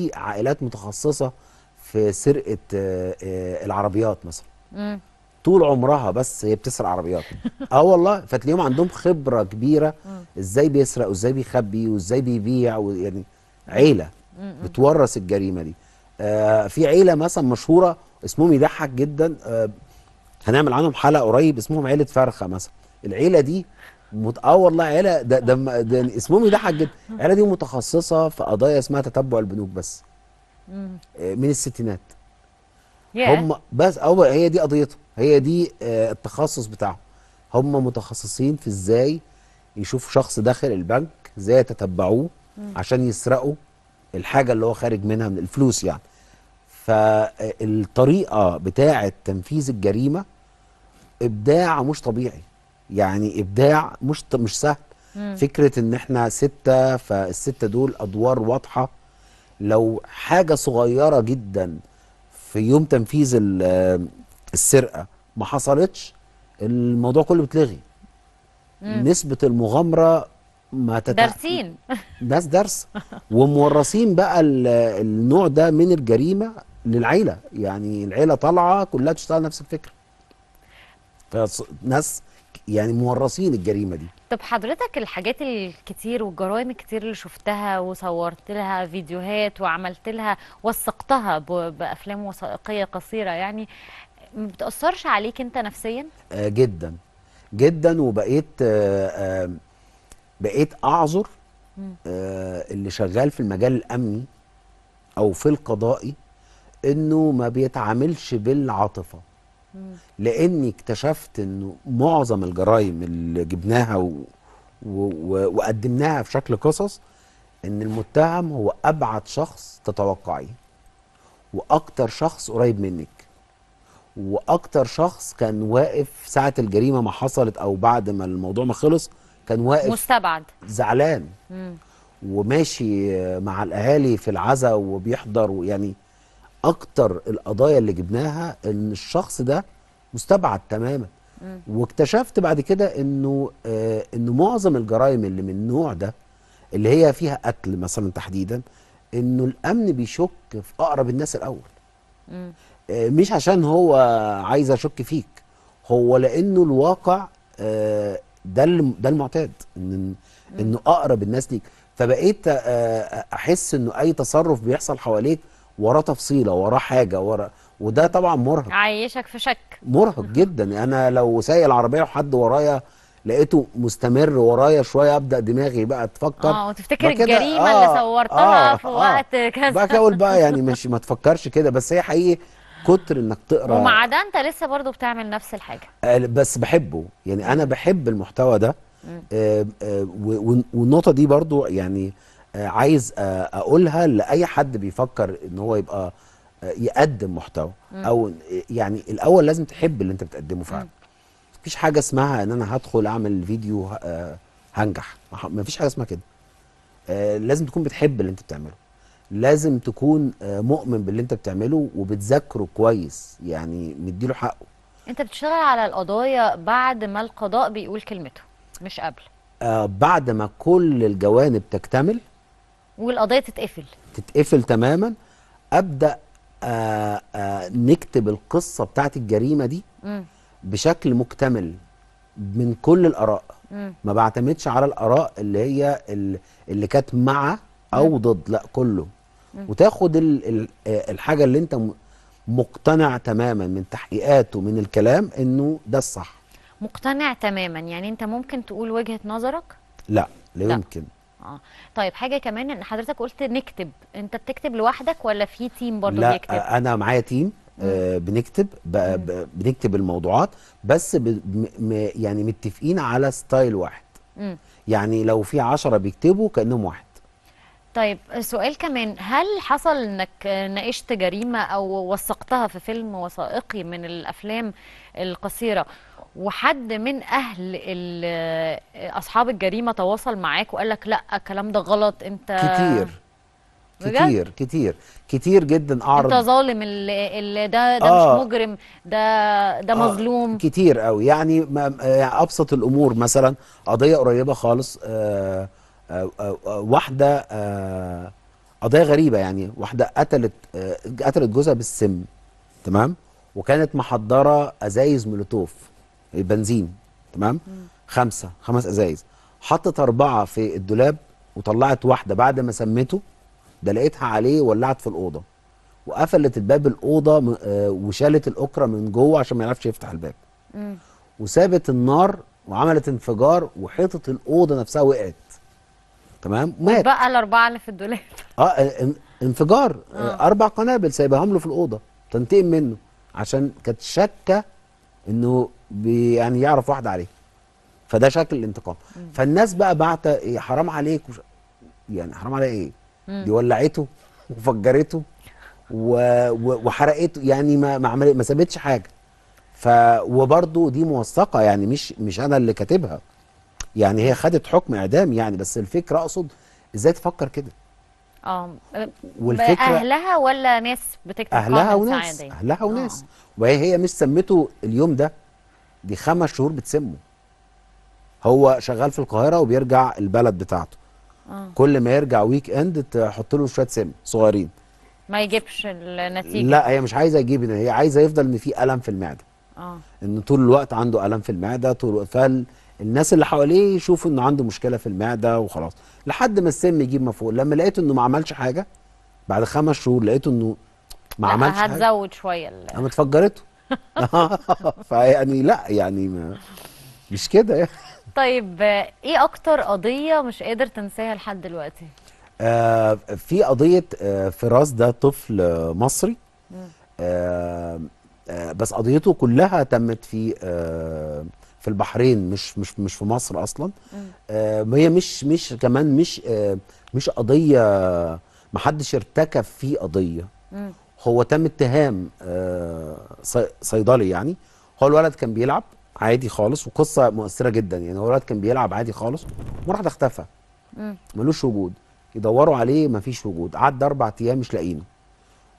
في عائلات متخصصه في سرقه آه، آه، العربيات مثلا طول عمرها بس هي بتسرق عربيات اه والله فتلاقيهم عندهم خبره كبيره ازاي بيسرق وازاي بيخبي وازاي بيبيع يعني عيله بتورث الجريمه دي آه في عيله مثلا مشهوره اسمهم يضحك جدا آه هنعمل عنهم حلقه قريب اسمهم عيله فرخه مثلا العيله دي مت... اه والله عيله ده ده, ده اسمهم يضحك جدا عيله دي متخصصه في قضايا اسمها تتبع البنوك بس آه، من الستينات هم بس أو هي دي قضيتهم هي دي آه، التخصص بتاعهم هم متخصصين في ازاي يشوف شخص داخل البنك ازاي يتتبعوه عشان يسرقوا الحاجه اللي هو خارج منها من الفلوس يعني فالطريقه آه، بتاعه تنفيذ الجريمه ابداع مش طبيعي يعني ابداع مش مش سهل مم. فكره ان احنا سته فالسته دول ادوار واضحه لو حاجه صغيره جدا في يوم تنفيذ السرقه ما حصلتش الموضوع كله مم. نسبه المغامره ما تتع... دارسين ناس دارسه ومورثين بقى النوع ده من الجريمه للعيله يعني العيله طالعه كلها تشتغل نفس الفكره فناس يعني مورثين الجريمه دي طب حضرتك الحاجات الكتير والجرائم الكتير اللي شفتها وصورت لها فيديوهات وعملت لها وثقتها بافلام وثائقيه قصيره يعني ما بتاثرش عليك انت نفسيا آه جدا جدا وبقيت آه آه بقيت اعذر آه اللي شغال في المجال الامني او في القضائي انه ما بيتعاملش بالعاطفه لاني اكتشفت ان معظم الجرائم اللي جبناها و... و... و... وقدمناها في شكل قصص ان المتهم هو ابعد شخص تتوقعيه واكتر شخص قريب منك واكتر شخص كان واقف ساعه الجريمه ما حصلت او بعد ما الموضوع ما خلص كان واقف مستبعد زعلان مم. وماشي مع الاهالي في العزاء وبيحضر يعني اكتر القضايا اللي جبناها ان الشخص ده مستبعد تماما واكتشفت بعد كده انه آه انه معظم الجرائم اللي من النوع ده اللي هي فيها قتل مثلا تحديدا انه الامن بيشك في اقرب الناس الاول آه مش عشان هو عايز اشك فيك هو لانه الواقع آه ده ده المعتاد ان انه اقرب الناس ليك فبقيت آه، احس انه اي تصرف بيحصل حواليك وراه تفصيله وراه حاجه ورا وده طبعا مرهق عايشك في شك مرهق جدا انا لو سايق العربيه وحد ورايا لقيته مستمر ورايا شويه ابدا دماغي بقى تفكر اه وتفتكر الجريمه آه اللي صورتها آه في وقت آه كذا بقى اقول بقى يعني مش ما تفكرش كده بس هي حقيقي كتر انك تقرا ومع ده انت لسه برضه بتعمل نفس الحاجه آه بس بحبه يعني انا بحب المحتوى ده آه آه والنقطه دي برضه يعني عايز اقولها لاي حد بيفكر ان هو يبقى يقدم محتوى او يعني الاول لازم تحب اللي انت بتقدمه فعلا مفيش حاجه اسمها ان انا هدخل اعمل فيديو آه، هنجح مفيش حاجه اسمها كده آه، لازم تكون بتحب اللي انت بتعمله لازم تكون آه، مؤمن باللي انت بتعمله وبتذاكره كويس يعني مديله حقه انت بتشتغل على القضايا بعد ما القضاء بيقول كلمته مش قبل آه بعد ما كل الجوانب تكتمل والقضيه تتقفل تتقفل تماما ابدا آآ آه، آآ آه، نكتب القصه بتاعت الجريمه دي م. بشكل مكتمل من كل الاراء م. ما بعتمدش على الاراء اللي هي اللي كانت مع او م. ضد لا كله م. وتاخد آه، الحاجه اللي انت مقتنع تماما من تحقيقات ومن الكلام انه ده الصح مقتنع تماما يعني انت ممكن تقول وجهه نظرك لا لا يمكن اه طيب حاجه كمان ان حضرتك قلت نكتب انت بتكتب لوحدك ولا في تيم برضه بيكتب؟ لا آه، انا معايا تيم آه بنكتب بنكتب الموضوعات بس يعني متفقين على ستايل واحد مم. يعني لو في عشرة بيكتبوا كانهم واحد طيب سؤال كمان هل حصل انك ناقشت جريمه او وثقتها في فيلم وثائقي من الافلام القصيره وحد من اهل اصحاب الجريمه تواصل معاك وقال لك لا الكلام ده غلط انت كتير كتير كتير كتير جدا اعرض انت ظالم اللي, اللي ده ده آه مش مجرم ده ده آه مظلوم كتير قوي يعني آه، ابسط الامور مثلا قضيه قريبه خالص آه واحده آه، قضيه غريبه يعني واحده قتلت آه، قتلت جوزها بالسم تمام وكانت محضره ازايز مولوتوف البنزين تمام خمسه خمس ازايز حطت اربعه في الدولاب وطلعت واحده بعد ما سمته ده لقيتها عليه ولعت في الاوضه وقفلت الباب الاوضه آه، وشالت الاكره من جوه عشان ما يعرفش يفتح الباب وسابت النار وعملت انفجار وحيطه الاوضه نفسها وقعت تمام مات بقى الاربعه اللي في الدولاب اه انفجار آه. اربع قنابل سايبهم له في الاوضه تنتقم منه عشان كانت شاكه انه يعني يعرف واحده عليه فده شكل الانتقام فالناس بقى بعت إيه، حرام عليك وش... يعني حرام عليها ايه مم. دي ولعته وفجرته و... و... وحرقته يعني ما ما, عمل... ما سابتش حاجه ف وبرده دي موثقه يعني مش مش انا اللي كاتبها يعني هي خدت حكم اعدام يعني بس الفكره اقصد ازاي تفكر كده اه والفكره اهلها ولا ناس بتكتب اهلها وناس عادي. اهلها آه. وناس آه. وهي هي مش سمته اليوم ده دي خمس شهور بتسمه هو شغال في القاهره وبيرجع البلد بتاعته أوه. كل ما يرجع ويك اند تحط له شويه سم صغيرين ما يجيبش النتيجه لا هي مش عايزه يجيب هي عايزه يفضل ان في الم في المعده اه ان طول الوقت عنده الم في المعده طول فال الناس اللي حواليه يشوفوا انه عنده مشكله في المعده وخلاص لحد ما السم يجيب ما فوق لما لقيت انه ما عملش حاجه بعد خمس شهور لقيته انه ما عملش حاجه هتزود شويه انا اتفجرته فيعني لا يعني ما مش كده يعني طيب ايه اكتر قضيه مش قادر تنساها لحد دلوقتي آه في قضيه آه فراس ده طفل مصري آه آه بس قضيته كلها تمت في آه في البحرين مش مش مش في مصر اصلا آه هي مش مش كمان مش آه مش قضيه ما حدش ارتكب فيه قضيه مم. هو تم اتهام آه صيدلي يعني هو الولد كان بيلعب عادي خالص وقصه مؤثره جدا يعني هو الولد كان بيلعب عادي خالص وراح واحده اختفى ملوش وجود يدوروا عليه مفيش وجود عدى اربع ايام مش لاقينه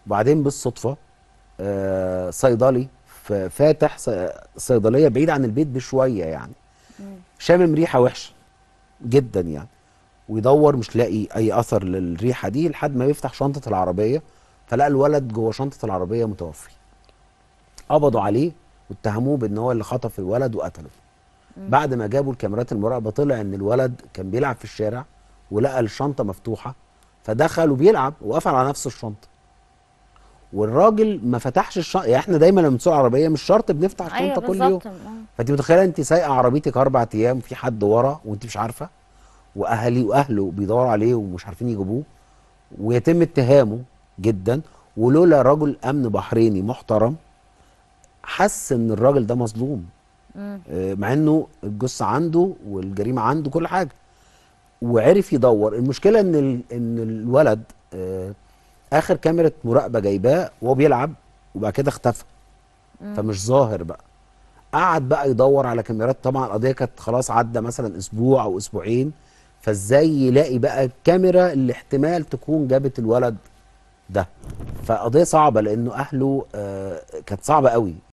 وبعدين بالصدفه آه صيدلي في فاتح صيدليه بعيد عن البيت بشويه يعني شامم ريحه وحشه جدا يعني ويدور مش لاقي اي اثر للريحه دي لحد ما يفتح شنطه العربيه فلقى الولد جوه شنطه العربيه متوفي قبضوا عليه واتهموه بان هو اللي خطف الولد وقتله بعد ما جابوا الكاميرات المراقبه طلع ان الولد كان بيلعب في الشارع ولقى الشنطه مفتوحه فدخل وبيلعب وقفل على نفس الشنطه والراجل ما فتحش الشنطه يعني احنا دايما لما بنسوق عربيه مش شرط بنفتح أيوة، الشنطه أيوة كل يوم فانت متخيله انت سايقه عربيتك اربع ايام في حد ورا وانت مش عارفه واهلي واهله بيدوروا عليه ومش عارفين يجيبوه ويتم اتهامه جدا ولولا رجل امن بحريني محترم حس ان الراجل ده مظلوم آه، مع انه الجثه عنده والجريمه عنده كل حاجه وعرف يدور المشكله ان ان الولد آه، اخر كاميرا مراقبه جايباه وهو بيلعب وبعد كده اختفى فمش ظاهر بقى قعد بقى يدور على كاميرات طبعا القضيه كانت خلاص عدى مثلا اسبوع او اسبوعين فازاي يلاقي بقى الكاميرا اللي احتمال تكون جابت الولد ده فقضيه صعبه لانه اهله آه كانت صعبه قوي